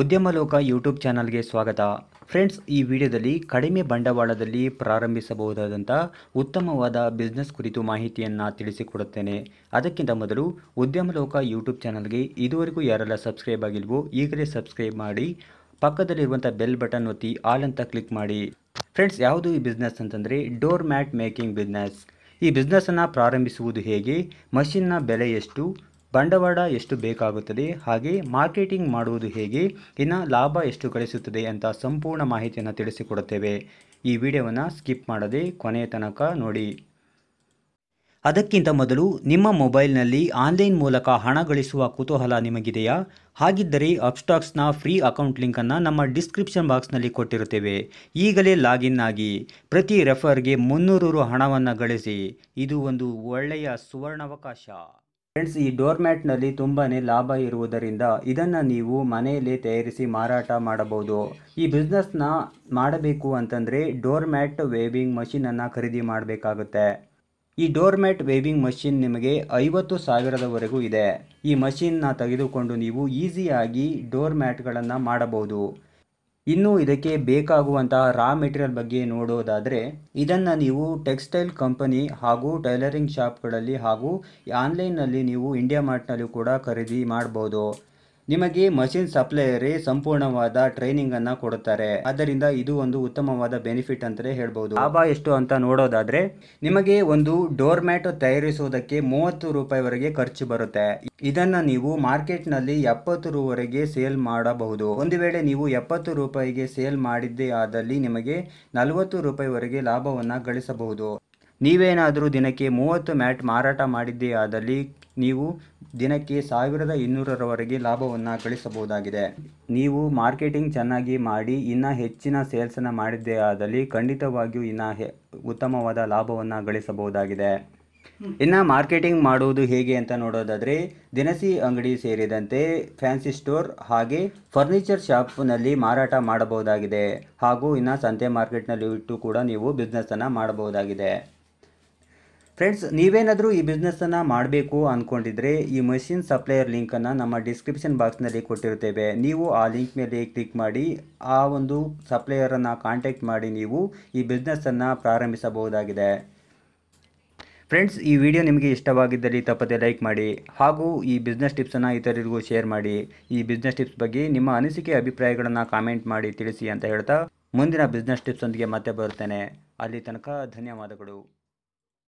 ಉದ್ಯಮ ಲೋಕ ಯೂಟ್ಯೂಬ್ ಚಾನಲ್ಗೆ ಸ್ವಾಗತ ಫ್ರೆಂಡ್ಸ್ ಈ ವಿಡಿಯೋದಲ್ಲಿ ಕಡಿಮೆ ಬಂಡವಾಳದಲ್ಲಿ ಪ್ರಾರಂಭಿಸಬಹುದಾದಂಥ ಉತ್ತಮವಾದ ಬಿಸ್ನೆಸ್ ಕುರಿತು ಮಾಹಿತಿಯನ್ನು ತಿಳಿಸಿಕೊಡುತ್ತೇನೆ ಅದಕ್ಕಿಂತ ಮೊದಲು ಉದ್ಯಮ ಲೋಕ ಯೂಟ್ಯೂಬ್ ಚಾನಲ್ಗೆ ಇದುವರೆಗೂ ಯಾರೆಲ್ಲ ಸಬ್ಸ್ಕ್ರೈಬ್ ಆಗಿಲ್ವೋ ಈಗಲೇ ಸಬ್ಸ್ಕ್ರೈಬ್ ಮಾಡಿ ಪಕ್ಕದಲ್ಲಿರುವಂಥ ಬೆಲ್ ಬಟನ್ ಒತ್ತಿ ಆಲ್ ಅಂತ ಕ್ಲಿಕ್ ಮಾಡಿ ಫ್ರೆಂಡ್ಸ್ ಯಾವುದು ಈ ಬಿಸ್ನೆಸ್ ಅಂತಂದರೆ ಡೋರ್ ಮ್ಯಾಟ್ ಮೇಕಿಂಗ್ ಬಿಸ್ನೆಸ್ ಈ ಬಿಸ್ನೆಸ್ಸನ್ನು ಪ್ರಾರಂಭಿಸುವುದು ಹೇಗೆ ಮಷಿನ್ನ ಬೆಲೆ ಎಷ್ಟು ಬಂಡವಾಳ ಎಷ್ಟು ಬೇಕಾಗುತ್ತದೆ ಹಾಗೆ ಮಾರ್ಕೆಟಿಂಗ್ ಮಾಡುವುದು ಹೇಗೆ ಇನ್ನು ಲಾಭ ಎಷ್ಟು ಗಳಿಸುತ್ತದೆ ಅಂತ ಸಂಪೂರ್ಣ ಮಾಹಿತಿಯನ್ನು ತಿಳಿಸಿಕೊಡುತ್ತೇವೆ ಈ ವಿಡಿಯೋವನ್ನು ಸ್ಕಿಪ್ ಮಾಡದೆ ಕೊನೆಯ ತನಕ ನೋಡಿ ಅದಕ್ಕಿಂತ ಮೊದಲು ನಿಮ್ಮ ಮೊಬೈಲ್ನಲ್ಲಿ ಆನ್ಲೈನ್ ಮೂಲಕ ಹಣ ಗಳಿಸುವ ಕುತೂಹಲ ನಿಮಗಿದೆಯಾ ಹಾಗಿದ್ದರೆ ಅಪ್ಸ್ಟಾಕ್ಸ್ನ ಫ್ರೀ ಅಕೌಂಟ್ ಲಿಂಕನ್ನು ನಮ್ಮ ಡಿಸ್ಕ್ರಿಪ್ಷನ್ ಬಾಕ್ಸ್ನಲ್ಲಿ ಕೊಟ್ಟಿರುತ್ತೇವೆ ಈಗಲೇ ಲಾಗಿನ್ ಆಗಿ ಪ್ರತಿ ರೆಫರ್ಗೆ ಮುನ್ನೂರು ರು ಹಣವನ್ನು ಗಳಿಸಿ ಇದು ಒಂದು ಒಳ್ಳೆಯ ಸುವರ್ಣಾವಕಾಶ ಫ್ರೆಂಡ್ಸ್ ಈ ಡೋರ್ ಮ್ಯಾಟ್ನಲ್ಲಿ ತುಂಬಾ ಲಾಭ ಇರುವುದರಿಂದ ಇದನ್ನು ನೀವು ಮನೆಯಲ್ಲಿ ತಯಾರಿಸಿ ಮಾರಾಟ ಮಾಡಬಹುದು ಈ ಬಿಸ್ನೆಸ್ನ ಮಾಡಬೇಕು ಅಂತಂದರೆ ಡೋರ್ ಮ್ಯಾಟ್ ವೇವಿಂಗ್ ಮಷಿನನ್ನು ಖರೀದಿ ಮಾಡಬೇಕಾಗುತ್ತೆ ಈ ಡೋರ್ ಮ್ಯಾಟ್ ವೇವಿಂಗ್ ಮಷಿನ್ ನಿಮಗೆ ಐವತ್ತು ಸಾವಿರದವರೆಗೂ ಇದೆ ಈ ಮಷಿನ್ನ ತೆಗೆದುಕೊಂಡು ನೀವು ಈಸಿಯಾಗಿ ಡೋರ್ ಮ್ಯಾಟ್ಗಳನ್ನು ಮಾಡಬಹುದು ಇನ್ನು ಇದಕ್ಕೆ ಬೇಕಾಗುವಂತಹ ರಾ ಮೆಟೀರಿಯಲ್ ಬಗ್ಗೆ ನೋಡೋದಾದರೆ ಇದನ್ನು ನೀವು ಟೆಕ್ಸ್ಟೈಲ್ ಕಂಪನಿ ಹಾಗೂ ಟೈಲರಿಂಗ್ ಶಾಪ್ಗಳಲ್ಲಿ ಹಾಗೂ ಆನ್ಲೈನ್ನಲ್ಲಿ ನೀವು ಇಂಡಿಯಾ ಮಾರ್ಟ್ನಲ್ಲಿ ಕೂಡ ಖರೀದಿ ಮಾಡಬಹುದು ನಿಮಗೆ ಮಷಿನ್ ಸಪ್ಲೈಯರೇ ಸಂಪೂರ್ಣವಾದ ಟ್ರೈನಿಂಗ್ ಅನ್ನ ಕೊಡುತ್ತಾರೆ ಆದ್ದರಿಂದ ಇದು ಒಂದು ಉತ್ತಮವಾದ ಬೆನಿಫಿಟ್ ಅಂತಲೇ ಹೇಳ್ಬಹುದು ಲಾಭ ಎಷ್ಟು ಅಂತ ನೋಡೋದಾದ್ರೆ ನಿಮಗೆ ಒಂದು ಡೋರ್ ಮ್ಯಾಟ್ ತಯಾರಿಸುವುದಕ್ಕೆ ಮೂವತ್ತು ರೂಪಾಯಿವರೆಗೆ ಖರ್ಚು ಬರುತ್ತೆ ಇದನ್ನ ನೀವು ಮಾರ್ಕೆಟ್ ನಲ್ಲಿ ಎಪ್ಪತ್ತು ರೂವರೆಗೆ ಸೇಲ್ ಮಾಡಬಹುದು ಒಂದು ವೇಳೆ ನೀವು ಎಪ್ಪತ್ತು ರೂಪಾಯಿಗೆ ಸೇಲ್ ಮಾಡಿದ್ದೇ ಆದಲ್ಲಿ ನಿಮಗೆ ನಲವತ್ತು ರೂಪಾಯಿವರೆಗೆ ಲಾಭವನ್ನ ಗಳಿಸಬಹುದು ನೀವೇನಾದರೂ ದಿನಕ್ಕೆ ಮೂವತ್ತು ಮ್ಯಾಟ್ ಮಾರಾಟ ಮಾಡಿದ್ದೇ ಆದಲ್ಲಿ ನೀವು ದಿನಕ್ಕೆ ಸಾವಿರದ ಇನ್ನೂರರವರೆಗೆ ಲಾಭವನ್ನು ಗಳಿಸಬಹುದಾಗಿದೆ ನೀವು ಮಾರ್ಕೆಟಿಂಗ್ ಚೆನ್ನಾಗಿ ಮಾಡಿ ಇನ್ನೂ ಹೆಚ್ಚಿನ ಸೇಲ್ಸನ್ನು ಮಾಡಿದ್ದೇ ಆದಲ್ಲಿ ಖಂಡಿತವಾಗಿಯೂ ಇನ್ನೂ ಉತ್ತಮವಾದ ಲಾಭವನ್ನು ಗಳಿಸಬಹುದಾಗಿದೆ ಇನ್ನು ಮಾರ್ಕೆಟಿಂಗ್ ಮಾಡುವುದು ಹೇಗೆ ಅಂತ ನೋಡೋದಾದರೆ ದಿನಸಿ ಅಂಗಡಿ ಸೇರಿದಂತೆ ಫ್ಯಾನ್ಸಿ ಸ್ಟೋರ್ ಹಾಗೆ ಫರ್ನಿಚರ್ ಶಾಪ್ನಲ್ಲಿ ಮಾರಾಟ ಮಾಡಬಹುದಾಗಿದೆ ಹಾಗೂ ಇನ್ನು ಸಂತೆ ಮಾರ್ಕೆಟ್ನಲ್ಲಿ ಇಟ್ಟು ಕೂಡ ನೀವು ಬಿಸ್ನೆಸ್ಸನ್ನು ಮಾಡಬಹುದಾಗಿದೆ ಫ್ರೆಂಡ್ಸ್ ನೀವೇನಾದರೂ ಈ ಬಿಸ್ನೆಸ್ಸನ್ನು ಮಾಡಬೇಕು ಅಂದ್ಕೊಂಡಿದ್ರೆ ಈ ಮಷಿನ್ ಸಪ್ಲೈಯರ್ ಲಿಂಕನ್ನು ನಮ್ಮ ಡಿಸ್ಕ್ರಿಪ್ಷನ್ ಬಾಕ್ಸ್ನಲ್ಲಿ ಕೊಟ್ಟಿರ್ತೇವೆ ನೀವು ಆ ಲಿಂಕ್ ಮೇಲೆ ಕ್ಲಿಕ್ ಮಾಡಿ ಆ ಒಂದು ಸಪ್ಲೈಯರನ್ನು ಕಾಂಟ್ಯಾಕ್ಟ್ ಮಾಡಿ ನೀವು ಈ ಬಿಸ್ನೆಸ್ಸನ್ನು ಪ್ರಾರಂಭಿಸಬಹುದಾಗಿದೆ ಫ್ರೆಂಡ್ಸ್ ಈ ವಿಡಿಯೋ ನಿಮಗೆ ಇಷ್ಟವಾಗಿದ್ದಲ್ಲಿ ತಪ್ಪದೇ ಲೈಕ್ ಮಾಡಿ ಹಾಗೂ ಈ ಬಿಸ್ನೆಸ್ ಟಿಪ್ಸನ್ನು ಇತರರಿಗೂ ಶೇರ್ ಮಾಡಿ ಈ ಬಿಸ್ನೆಸ್ ಟಿಪ್ಸ್ ಬಗ್ಗೆ ನಿಮ್ಮ ಅನಿಸಿಕೆ ಅಭಿಪ್ರಾಯಗಳನ್ನು ಕಾಮೆಂಟ್ ಮಾಡಿ ತಿಳಿಸಿ ಅಂತ ಹೇಳ್ತಾ ಮುಂದಿನ ಬಿಸ್ನೆಸ್ ಟಿಪ್ಸ್ ಮತ್ತೆ ಬರ್ತೇನೆ ಅಲ್ಲಿ ತನಕ ಧನ್ಯವಾದಗಳು